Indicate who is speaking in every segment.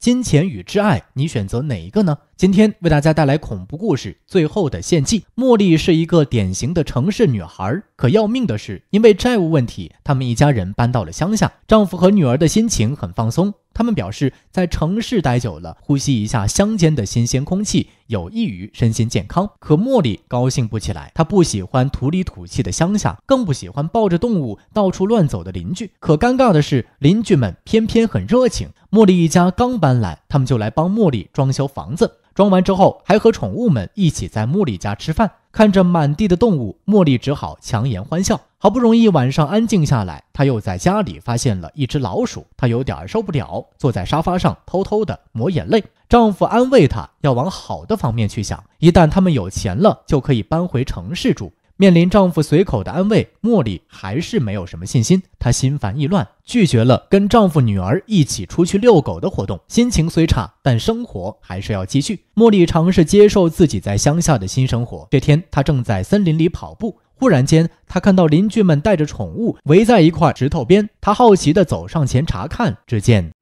Speaker 1: 金钱与挚爱，你选择哪一个呢？今天为大家带来恐怖故事《最后的献祭》。茉莉是一个典型的城市女孩，可要命的是，因为债务问题，他们一家人搬到了乡下。丈夫和女儿的心情很放松。他们表示，在城市待久了，呼吸一下乡间的新鲜空气有益于身心健康。可茉莉高兴不起来，她不喜欢土里土气的乡下，更不喜欢抱着动物到处乱走的邻居。可尴尬的是，邻居们偏偏很热情。茉莉一家刚搬来，他们就来帮茉莉装修房子。装完之后，还和宠物们一起在茉莉家吃饭。看着满地的动物，茉莉只好强颜欢笑。好不容易晚上安静下来，她又在家里发现了一只老鼠，她有点受不了，坐在沙发上偷偷地抹眼泪。丈夫安慰她，要往好的方面去想，一旦他们有钱了，就可以搬回城市住。面临丈夫随口的安慰，茉莉还是没有什么信心。她心烦意乱，拒绝了跟丈夫、女儿一起出去遛狗的活动。心情虽差，但生活还是要继续。茉莉尝试接受自己在乡下的新生活。这天，她正在森林里跑步，忽然间，她看到邻居们带着宠物围在一块石头边。她好奇地走上前查看，只见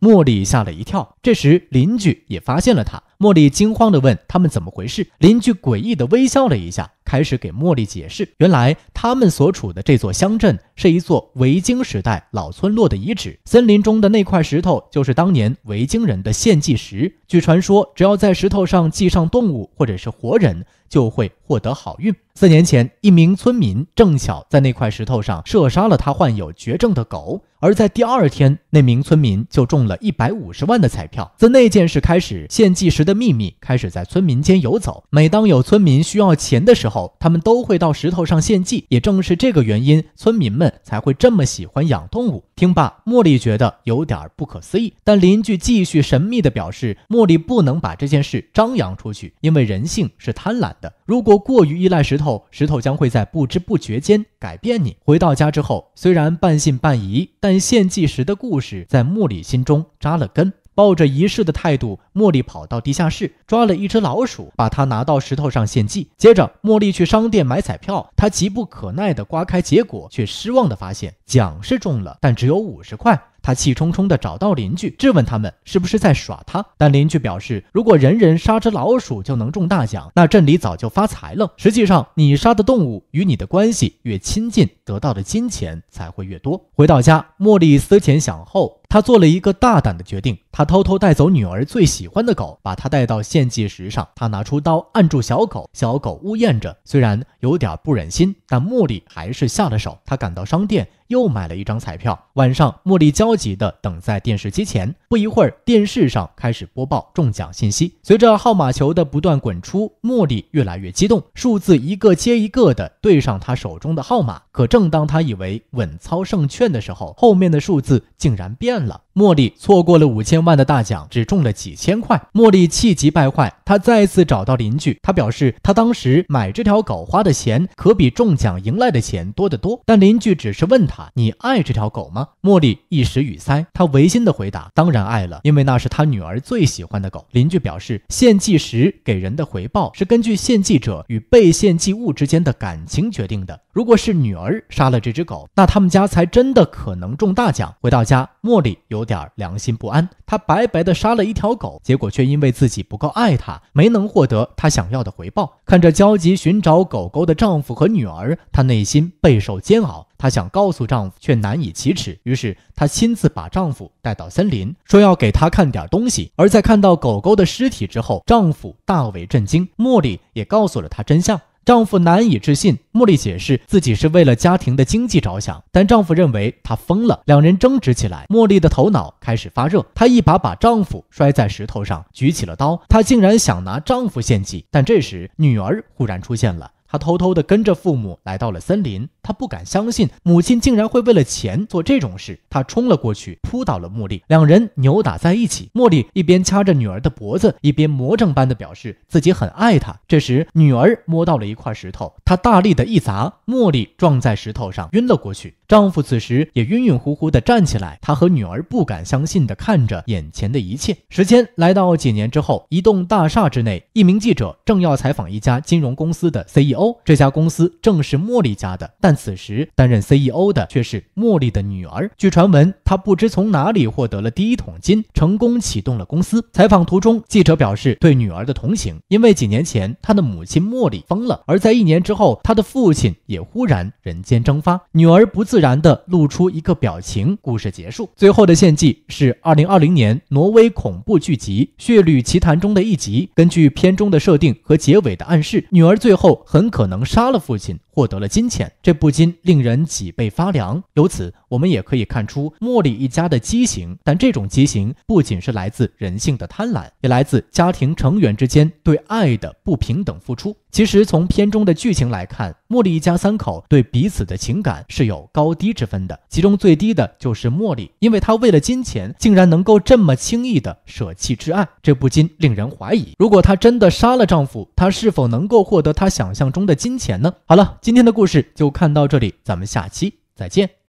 Speaker 1: 茉莉吓了一跳。这时，邻居也发现了她。茉莉惊慌的问：“他们怎么回事？”邻居诡异的微笑了一下，开始给茉莉解释：“原来他们所处的这座乡镇是一座维京时代老村落的遗址，森林中的那块石头就是当年维京人的献祭石。据传说，只要在石头上祭上动物或者是活人。”就会获得好运。四年前，一名村民正巧在那块石头上射杀了他患有绝症的狗，而在第二天，那名村民就中了一百五十万的彩票。自那件事开始，献祭时的秘密开始在村民间游走。每当有村民需要钱的时候，他们都会到石头上献祭。也正是这个原因，村民们才会这么喜欢养动物。听罢，茉莉觉得有点不可思议，但邻居继续神秘地表示，茉莉不能把这件事张扬出去，因为人性是贪婪。如果过于依赖石头，石头将会在不知不觉间改变你。回到家之后，虽然半信半疑，但献祭石的故事在茉莉心中扎了根。抱着仪式的态度，茉莉跑到地下室，抓了一只老鼠，把它拿到石头上献祭。接着，茉莉去商店买彩票，她急不可耐地刮开，结果却失望地发现奖是中了，但只有五十块。他气冲冲地找到邻居，质问他们是不是在耍他。但邻居表示，如果人人杀只老鼠就能中大奖，那镇里早就发财了。实际上，你杀的动物与你的关系越亲近，得到的金钱才会越多。回到家，茉莉思前想后。他做了一个大胆的决定，他偷偷带走女儿最喜欢的狗，把它带到献祭石上。他拿出刀按住小狗，小狗呜咽着。虽然有点不忍心，但茉莉还是下了手。他赶到商店，又买了一张彩票。晚上，茉莉焦急的等在电视机前。不一会儿，电视上开始播报中奖信息。随着号码球的不断滚出，茉莉越来越激动，数字一个接一个的对上她手中的号码。可正当她以为稳操胜券的时候，后面的数字竟然变。茉莉错过了五千万的大奖，只中了几千块。茉莉气急败坏。他再次找到邻居，他表示他当时买这条狗花的钱可比中奖赢来的钱多得多。但邻居只是问他：“你爱这条狗吗？”茉莉一时语塞，他违心的回答：“当然爱了，因为那是他女儿最喜欢的狗。”邻居表示，献祭时给人的回报是根据献祭者与被献祭物之间的感情决定的。如果是女儿杀了这只狗，那他们家才真的可能中大奖。回到家，茉莉有点良心不安，她白白的杀了一条狗，结果却因为自己不够爱它。没能获得她想要的回报，看着焦急寻找狗狗的丈夫和女儿，她内心备受煎熬。她想告诉丈夫，却难以启齿。于是，她亲自把丈夫带到森林，说要给他看点东西。而在看到狗狗的尸体之后，丈夫大为震惊。茉莉也告诉了他真相。丈夫难以置信，茉莉解释自己是为了家庭的经济着想，但丈夫认为她疯了，两人争执起来。茉莉的头脑开始发热，她一把把丈夫摔在石头上，举起了刀，她竟然想拿丈夫献祭。但这时，女儿忽然出现了，她偷偷的跟着父母来到了森林。他不敢相信母亲竟然会为了钱做这种事，他冲了过去，扑倒了茉莉，两人扭打在一起。茉莉一边掐着女儿的脖子，一边魔怔般的表示自己很爱她。这时，女儿摸到了一块石头，她大力的一砸，茉莉撞在石头上，晕了过去。丈夫此时也晕晕乎乎的站起来，他和女儿不敢相信的看着眼前的一切。时间来到几年之后，一栋大厦之内，一名记者正要采访一家金融公司的 CEO，这家公司正是茉莉家的，但。此时担任 CEO 的却是茉莉的女儿。据传闻，她不知从哪里获得了第一桶金，成功启动了公司。采访途中，记者表示对女儿的同情，因为几年前她的母亲茉莉疯了，而在一年之后，她的父亲也忽然人间蒸发。女儿不自然地露出一个表情。故事结束，最后的献祭是2020年挪威恐怖剧集《血旅奇谭》中的一集。根据片中的设定和结尾的暗示，女儿最后很可能杀了父亲。获得了金钱，这不禁令人脊背发凉。由此，我们也可以看出茉莉一家的畸形，但这种畸形不仅是来自人性的贪婪，也来自家庭成员之间对爱的不平等付出。其实从片中的剧情来看，茉莉一家三口对彼此的情感是有高低之分的。其中最低的就是茉莉，因为她为了金钱，竟然能够这么轻易的舍弃挚爱，这不禁令人怀疑。如果她真的杀了丈夫，她是否能够获得她想象中的金钱呢？好了，今天的故事就看到这里，咱们下期再见。